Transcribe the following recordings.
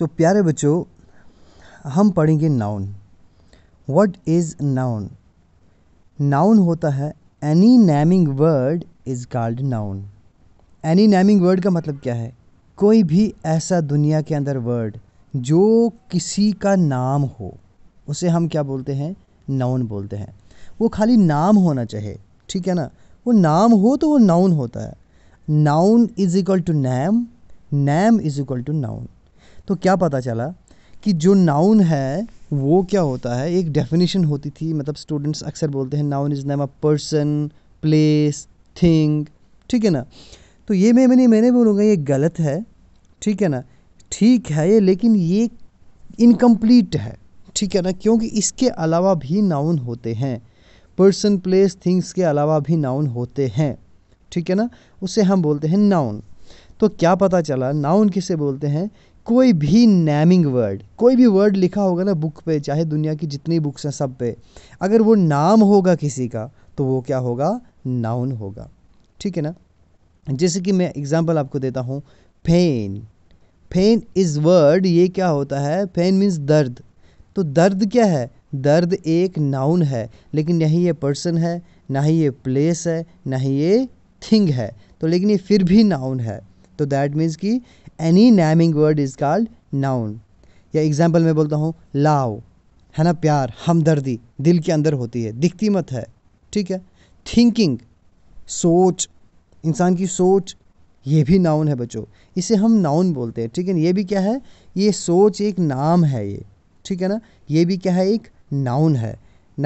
सो so, प्यारे बच्चों हम पढ़ेंगे noun what is noun noun होता है any naming word is called noun any naming word का मतलब क्या है कोई भी ऐसा दुनिया के अंदर वर्ड जो किसी का नाम हो उसे हम क्या बोलते हैं नाउन बोलते हैं वो खाली नाम होना चाहिए ठीक है ना वो नाम हो तो वो नाउन होता है noun is equal to name name is equal to noun तो क्या पता चला कि जो नाउन है वो क्या होता है एक डेफिनेशन होती थी मतलब स्टूडेंट्स अक्सर बोलते हैं noun is name a person place thing ठीक है ना तो ये मैं मैंने मैंने बोलूँगा ये गलत है ठीक है ना ठीक है ये लेकिन ये इनकम्प्लीट है ठीक है ना क्योंकि इसके अलावा भी नाउन होते हैं पर्सन प्लेस थिंग्स के अलावा भी नाउन होते हैं ठीक है ना उसे हम बोलते हैं नाउन तो क्या पता चला नाउन किसे बोलते हैं कोई भी नेमिंग वर्ड कोई भी वर्ड लिखा होगा ना बुक पे चाहे दुनिया की जितनी बुक्स हैं सब पे अगर वो नाम होगा किसी का तो वो क्या होगा नाउन होगा ठीक है ना जैसे कि मैं एग्जांपल आपको देता हूँ फेन फेन इज़ वर्ड ये क्या होता है फेन मीन्स दर्द तो दर्द क्या है दर्द एक नाउन है लेकिन नहीं ये पर्सन है ना ही ये प्लेस है ना ही ये थिंग है तो लेकिन ये फिर भी नाउन है तो दैट मीन्स कि any naming word is called noun या एग्जाम्पल मैं बोलता हूँ लाव है ना प्यार हमदर्दी दिल के अंदर होती है दिखती मत है ठीक है थिंकिंग सोच इंसान की सोच ये भी नाउन है बच्चों इसे हम नाउन बोलते हैं ठीक है ये भी क्या है ये सोच एक नाम है ये ठीक है ना ये भी क्या है एक नाउन है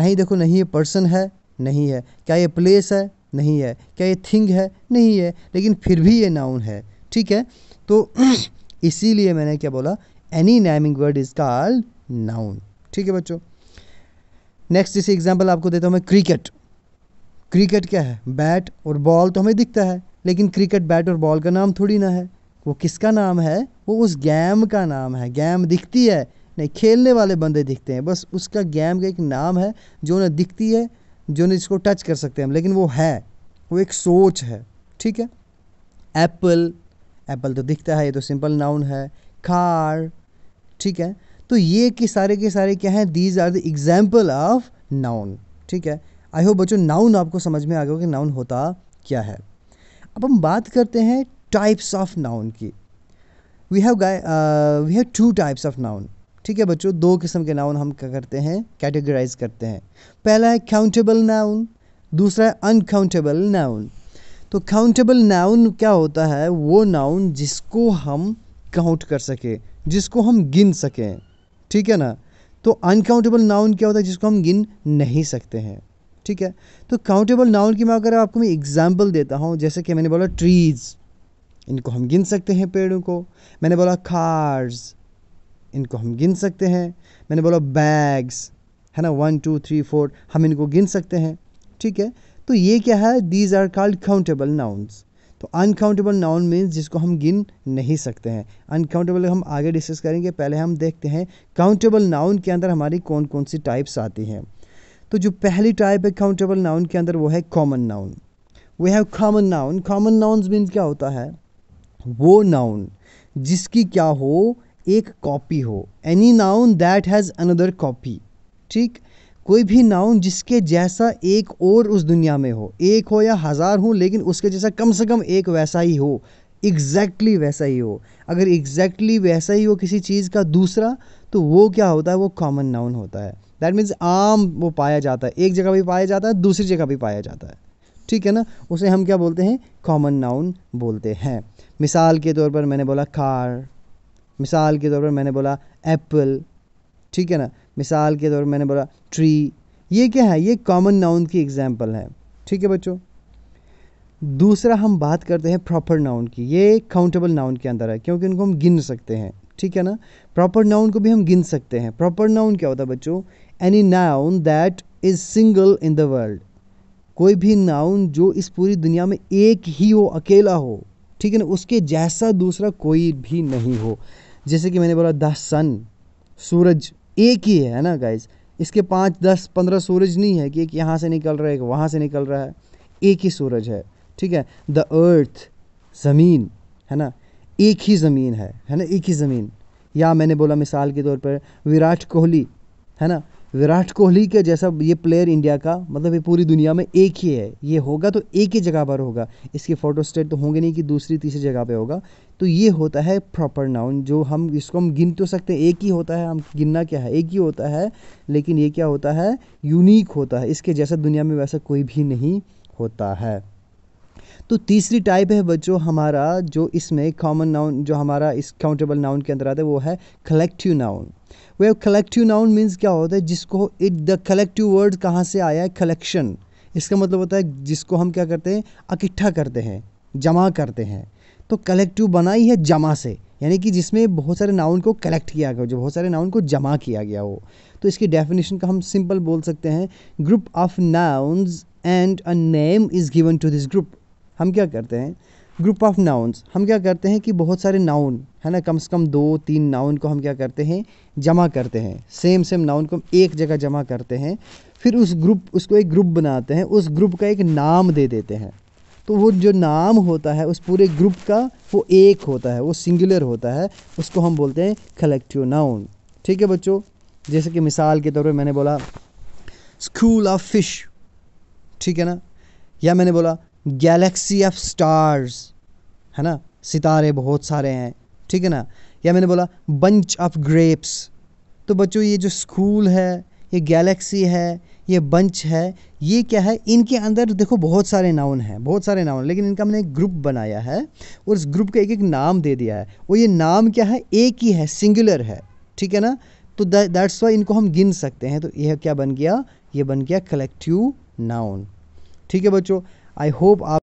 नहीं देखो नहीं ये पर्सन है नहीं है क्या ये प्लेस है नहीं है क्या ये थिंग है नहीं है लेकिन फिर भी ये नाउन है ठीक है तो इसीलिए मैंने क्या बोला any naming word is called noun ठीक है बच्चों नेक्स्ट जैसे एग्जाम्पल आपको देता हूँ मैं क्रिकेट क्रिकेट क्या है बैट और बॉल तो हमें दिखता है लेकिन क्रिकेट बैट और बॉल का नाम थोड़ी ना है वो किसका नाम है वो उस गेम का नाम है गेम दिखती है नहीं खेलने वाले बंदे दिखते हैं बस उसका गेम का एक नाम है जो ना दिखती है जो ना इसको टच कर सकते हैं हम लेकिन वो है वो एक सोच है ठीक है एप्पल एप्पल तो दिखता है ये तो सिंपल नाउन है कार ठीक है तो ये कि सारे के सारे क्या हैं these are the example of noun ठीक है आई होप बच्चों नाउन आपको समझ में आ गया कि नाउन होता क्या है अब हम बात करते हैं टाइप्स ऑफ नाउन की we have we have two types of noun ठीक है बच्चों दो किस्म के नाउन हम क्या करते हैं कैटेगराइज करते हैं पहला है काउंटेबल नाउन दूसरा है अनकाउंटेबल नाउन तो काउंटेबल नाउन क्या होता है वो नाउन जिसको हम काउंट कर सके जिसको हम गिन सकें ठीक है ना तो अनकाउंटेबल नाउन क्या होता है जिसको हम गिन नहीं सकते हैं ठीक है तो काउंटेबल नाउन की मैं अगर आपको मैं एग्जाम्पल देता हूँ जैसे कि मैंने बोला ट्रीज़ इनको हम गिन सकते हैं पेड़ों को मैंने बोला कार्स इनको हम गिन सकते हैं मैंने बोला बैग्स है ना वन टू थ्री फोर हम इनको गिन सकते हैं ठीक है तो ये क्या है these are called countable nouns तो अनकाउंटेबल नाउन मीन्स जिसको हम गिन नहीं सकते हैं अनकाउंटेबल हम आगे डिस्कस करेंगे पहले हम देखते हैं काउंटेबल नाउन के अंदर हमारी कौन कौन सी टाइप्स आती हैं तो जो पहली टाइप है काउंटेबल नाउन के अंदर वो है common noun we have common noun common nouns means क्या होता है वो नाउन जिसकी क्या हो एक कॉपी हो any noun that has another copy ठीक कोई भी नाउन जिसके जैसा एक और उस दुनिया में हो एक हो या हज़ार हो लेकिन उसके जैसा कम से कम एक वैसा ही हो एग्जैक्टली exactly वैसा ही हो अगर एग्जैक्टली exactly वैसा ही हो किसी चीज़ का दूसरा तो वो क्या होता है वो कॉमन नाउन होता है दैट मीन्स आम वो पाया जाता है एक जगह भी पाया जाता है दूसरी जगह भी पाया जाता है ठीक है ना उसे हम क्या बोलते हैं कॉमन नाउन बोलते हैं मिसाल के तौर पर मैंने बोला कार मिसाल के तौर पर मैंने बोला एप्पल ठीक है ना मिसाल के तौर पर मैंने बोला ट्री ये क्या है ये कॉमन नाउन की एग्जाम्पल है ठीक है बच्चों दूसरा हम बात करते हैं प्रॉपर नाउन की ये काउंटेबल नाउन के अंदर है क्योंकि उनको हम गिन सकते हैं ठीक है ना प्रॉपर नाउन को भी हम गिन सकते हैं प्रॉपर नाउन क्या होता है बच्चों any noun that is single in the world कोई भी नाउन जो इस पूरी दुनिया में एक ही हो अकेला हो ठीक है ना उसके जैसा दूसरा कोई भी नहीं हो जैसे कि मैंने बोला द सन सूरज एक ही है ना गाइज इसके पाँच दस पंद्रह सूरज नहीं है कि एक यहाँ से निकल रहा है एक वहाँ से निकल रहा है एक ही सूरज है ठीक है द अर्थ ज़मीन है ना एक ही ज़मीन है है ना एक ही ज़मीन या मैंने बोला मिसाल के तौर पर विराट कोहली है ना विराट कोहली के जैसा ये प्लेयर इंडिया का मतलब ये पूरी दुनिया में एक ही है ये होगा तो एक ही जगह पर होगा इसके फ़ोटो स्टेट तो होंगे नहीं कि दूसरी तीसरी जगह पे होगा तो ये होता है प्रॉपर नाउन जो हम इसको हम गिन तो सकते हैं एक ही होता है हम गिनना क्या है एक ही होता है लेकिन ये क्या होता है यूनिक होता है इसके जैसा दुनिया में वैसा कोई भी नहीं होता है तो तीसरी टाइप है बच्चों हमारा जो इसमें कॉमन नाउन जो हमारा इस काउंटेबल नाउन के अंदर आता है वो है कलेक्टिव नाउन वे कलेक्टिव नाउन मीन्स क्या होता है जिसको इट द कलेक्टिव वर्ड कहाँ से आया है कलेक्शन इसका मतलब होता है जिसको हम क्या करते हैं इकट्ठा करते हैं जमा करते हैं तो कलेक्टिव बनाई है जमा से यानी कि जिसमें बहुत सारे नाउन को कलेक्ट किया गया जो बहुत सारे नाउन को जमा किया गया हो तो इसकी डेफिनेशन का हम सिंपल बोल सकते हैं group of nouns and a name is given to this group हम क्या करते हैं ग्रुप ऑफ नाउन्स हम क्या करते हैं कि बहुत सारे नाउन है ना कम से कम दो तीन नाउन को हम क्या करते हैं जमा करते हैं सेम सेम नाउन को हम एक जगह जमा करते हैं फिर उस ग्रुप उसको एक ग्रुप बनाते हैं उस ग्रुप का एक नाम दे देते हैं तो वो जो नाम होता है उस पूरे ग्रुप का वो एक होता है वो सिंगुलर होता है उसको हम बोलते हैं कलेक्टिव नाउन ठीक है बच्चों जैसे कि मिसाल के तौर पर मैंने बोला स्कूल ऑफ फिश ठीक है ना या मैंने बोला गैलेक्सी ऑफ स्टार्स है ना सितारे बहुत सारे हैं ठीक है ना या मैंने बोला बंच ऑफ ग्रेप्स तो बच्चों ये जो स्कूल है ये गैलेक्सी है ये बंच है ये क्या है इनके अंदर देखो बहुत सारे नाउन हैं बहुत सारे नाउन लेकिन इनका हमने एक ग्रुप बनाया है और इस ग्रुप का एक एक नाम दे दिया है और ये नाम क्या है एक ही है सिंगुलर है ठीक है ना तो दैट्स वाई इनको हम गिन सकते हैं तो यह क्या बन गया ये बन गया कलेक्टिव नाउन ठीक है बच्चों I hope